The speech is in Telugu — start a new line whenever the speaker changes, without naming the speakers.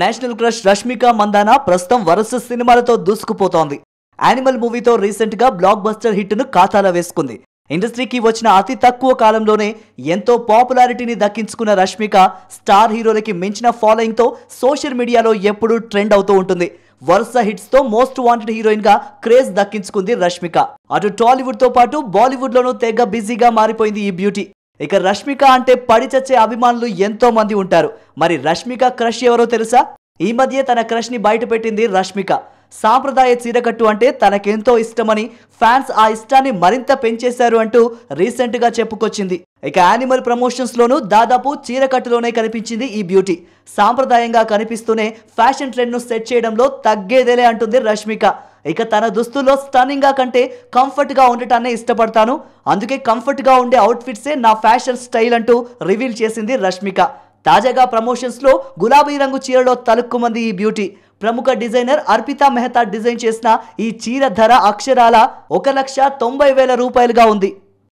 నేషనల్ క్రష్ రష్మిక మందానా ప్రస్తుతం వరుస సినిమాలతో దూసుకుపోతోంది యానిమల్ మూవీతో రీసెంట్ గా బ్లాక్ బస్టర్ హిట్ ను ఖాతాలో వేసుకుంది ఇండస్ట్రీకి వచ్చిన అతి తక్కువ కాలంలోనే ఎంతో పాపులారిటీని దక్కించుకున్న రష్మిక స్టార్ హీరోలకి మించిన ఫాలోయింగ్ తో సోషల్ మీడియాలో ఎప్పుడూ ట్రెండ్ అవుతూ ఉంటుంది వరుస హిట్స్తో మోస్ట్ వాంటెడ్ హీరోయిన్ గా క్రేజ్ దక్కించుకుంది రష్మిక అటు టాలీవుడ్ తో పాటు బాలీవుడ్ లోనూ తెగ బిజీగా మారిపోయింది ఈ బ్యూటీ ఇక రష్మిక అంటే పడి చచ్చే అభిమానులు ఎంతో మంది ఉంటారు మరి రష్మిక క్రష్ ఎవరో తెలుసా ఈ మధ్య తన క్రష్ ని బయటపెట్టింది రష్మిక సాంప్రదాయ చీరకట్టు అంటే తనకెంతో ఇష్టమని ఫ్యాన్స్ ఆ ఇష్టాన్ని మరింత పెంచేశారు అంటూ రీసెంట్ గా చెప్పుకొచ్చింది ఇక యానిమల్ ప్రమోషన్స్ లోనూ దాదాపు చీరకట్టులోనే కనిపించింది ఈ బ్యూటీ సాంప్రదాయంగా కనిపిస్తూనే ఫ్యాషన్ ట్రెండ్ ను సెట్ చేయడంలో తగ్గేదేలే అంటుంది రష్మిక ఇక తన దుస్తుల్లో స్టన్నింగ్గా కంటే కంఫర్ట్గా ఉండటాన్ని ఇష్టపడతాను అందుకే కంఫర్ట్గా ఉండే అవుట్ఫిట్సే నా ఫ్యాషన్ స్టైల్ అంటూ రివీల్ చేసింది రష్మిక తాజాగా ప్రమోషన్స్లో గులాబీ రంగు చీరలో తలుక్కుమంది ఈ బ్యూటీ ప్రముఖ డిజైనర్ అర్పితా మెహతా డిజైన్ చేసిన ఈ చీర ధర అక్షరాల ఒక లక్ష తొంభై వేల రూపాయలుగా ఉంది